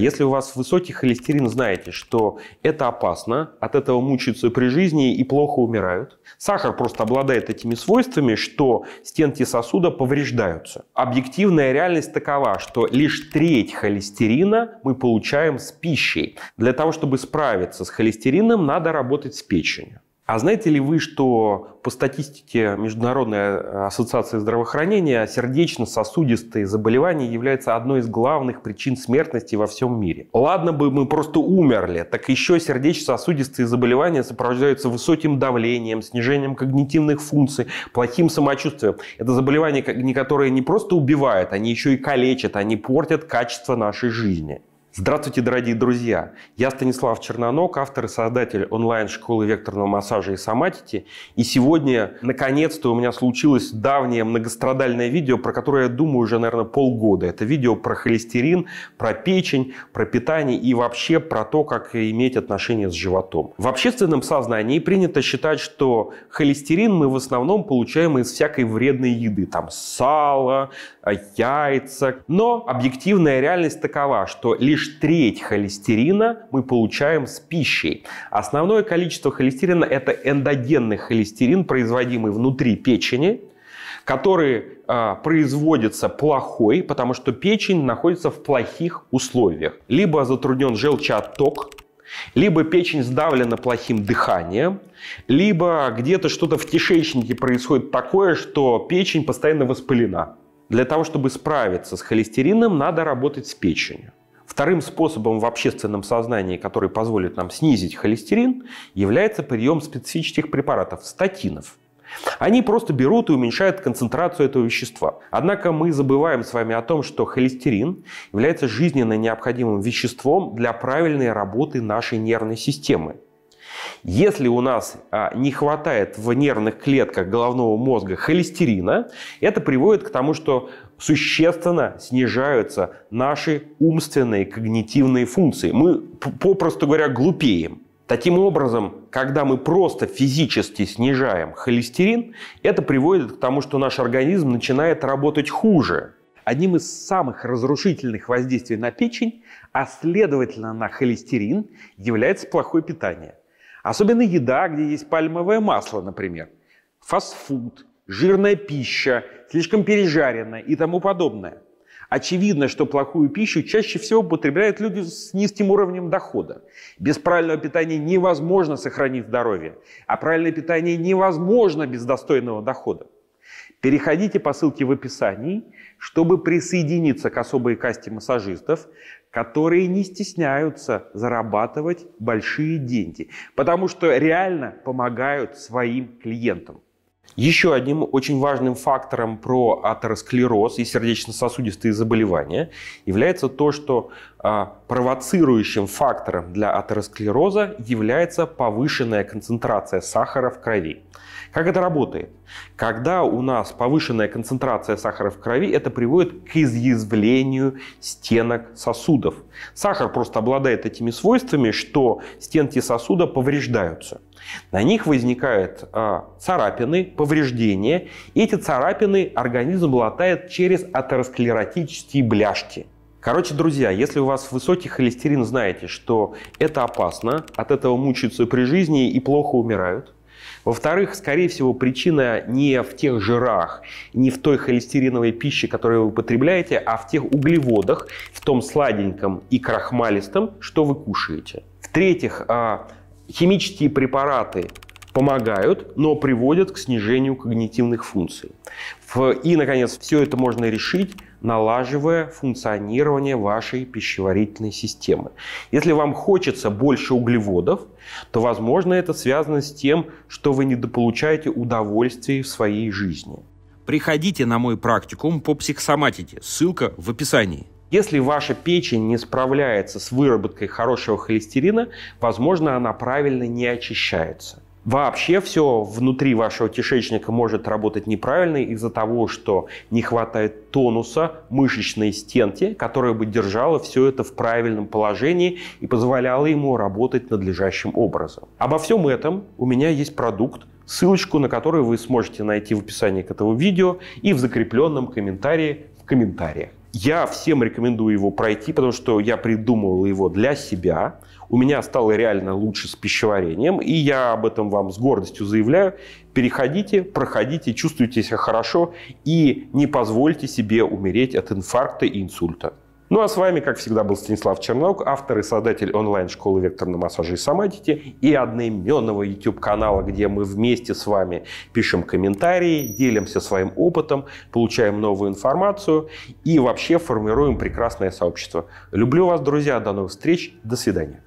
Если у вас высокий холестерин, знаете, что это опасно, от этого мучаются при жизни и плохо умирают. Сахар просто обладает этими свойствами, что стенки сосуда повреждаются. Объективная реальность такова, что лишь треть холестерина мы получаем с пищей. Для того, чтобы справиться с холестерином, надо работать с печенью. А знаете ли вы, что по статистике Международной э, ассоциации здравоохранения сердечно-сосудистые заболевания являются одной из главных причин смертности во всем мире? Ладно бы мы просто умерли, так еще сердечно-сосудистые заболевания сопровождаются высоким давлением, снижением когнитивных функций, плохим самочувствием. Это заболевания, не которые не просто убивают, они еще и калечат, они портят качество нашей жизни. Здравствуйте, дорогие друзья! Я Станислав Чернонок, автор и создатель онлайн-школы векторного массажа и соматики. И сегодня, наконец-то, у меня случилось давнее многострадальное видео, про которое я думаю уже, наверное, полгода. Это видео про холестерин, про печень, про питание и вообще про то, как иметь отношения с животом. В общественном сознании принято считать, что холестерин мы в основном получаем из всякой вредной еды. Там сало, Э, яйца. Но объективная реальность такова, что лишь треть холестерина мы получаем с пищей. Основное количество холестерина – это эндогенный холестерин, производимый внутри печени, который э, производится плохой, потому что печень находится в плохих условиях. Либо затруднен желчеотток, либо печень сдавлена плохим дыханием, либо где-то что-то в кишечнике происходит такое, что печень постоянно воспалена. Для того, чтобы справиться с холестерином, надо работать с печенью. Вторым способом в общественном сознании, который позволит нам снизить холестерин, является прием специфических препаратов – статинов. Они просто берут и уменьшают концентрацию этого вещества. Однако мы забываем с вами о том, что холестерин является жизненно необходимым веществом для правильной работы нашей нервной системы. Если у нас а, не хватает в нервных клетках головного мозга холестерина, это приводит к тому, что существенно снижаются наши умственные когнитивные функции. Мы, попросту говоря, глупеем. Таким образом, когда мы просто физически снижаем холестерин, это приводит к тому, что наш организм начинает работать хуже. Одним из самых разрушительных воздействий на печень, а следовательно на холестерин, является плохое питание. Особенно еда, где есть пальмовое масло, например. Фастфуд, жирная пища, слишком пережаренная и тому подобное. Очевидно, что плохую пищу чаще всего потребляют люди с низким уровнем дохода. Без правильного питания невозможно сохранить здоровье, а правильное питание невозможно без достойного дохода. Переходите по ссылке в описании, чтобы присоединиться к особой касте массажистов, которые не стесняются зарабатывать большие деньги, потому что реально помогают своим клиентам. Еще одним очень важным фактором про атеросклероз и сердечно-сосудистые заболевания является то, что а, провоцирующим фактором для атеросклероза является повышенная концентрация сахара в крови. Как это работает? Когда у нас повышенная концентрация сахара в крови, это приводит к изъязвлению стенок сосудов. Сахар просто обладает этими свойствами, что стенки сосуда повреждаются. На них возникают а, царапины, повреждения. И эти царапины организм латает через атеросклеротические бляшки. Короче, друзья, если у вас высокий холестерин, знаете, что это опасно, от этого мучаются при жизни и плохо умирают. Во-вторых, скорее всего, причина не в тех жирах, не в той холестериновой пище, которую вы потребляете, а в тех углеводах, в том сладеньком и крахмалистом, что вы кушаете. В-третьих, а, Химические препараты помогают, но приводят к снижению когнитивных функций. И, наконец, все это можно решить, налаживая функционирование вашей пищеварительной системы. Если вам хочется больше углеводов, то, возможно, это связано с тем, что вы недополучаете удовольствие в своей жизни. Приходите на мой практикум по психосоматике. Ссылка в описании. Если ваша печень не справляется с выработкой хорошего холестерина, возможно, она правильно не очищается. Вообще все внутри вашего кишечника может работать неправильно из-за того, что не хватает тонуса мышечной стенки, которая бы держала все это в правильном положении и позволяла ему работать надлежащим образом. Обо всем этом у меня есть продукт, ссылочку на который вы сможете найти в описании к этому видео и в закрепленном комментарии в комментариях. Я всем рекомендую его пройти, потому что я придумывал его для себя. У меня стало реально лучше с пищеварением, и я об этом вам с гордостью заявляю. Переходите, проходите, чувствуйте себя хорошо и не позвольте себе умереть от инфаркта и инсульта. Ну а с вами, как всегда, был Станислав Чернаук, автор и создатель онлайн-школы векторного массажа и соматики и одноименного YouTube-канала, где мы вместе с вами пишем комментарии, делимся своим опытом, получаем новую информацию и вообще формируем прекрасное сообщество. Люблю вас, друзья. До новых встреч. До свидания.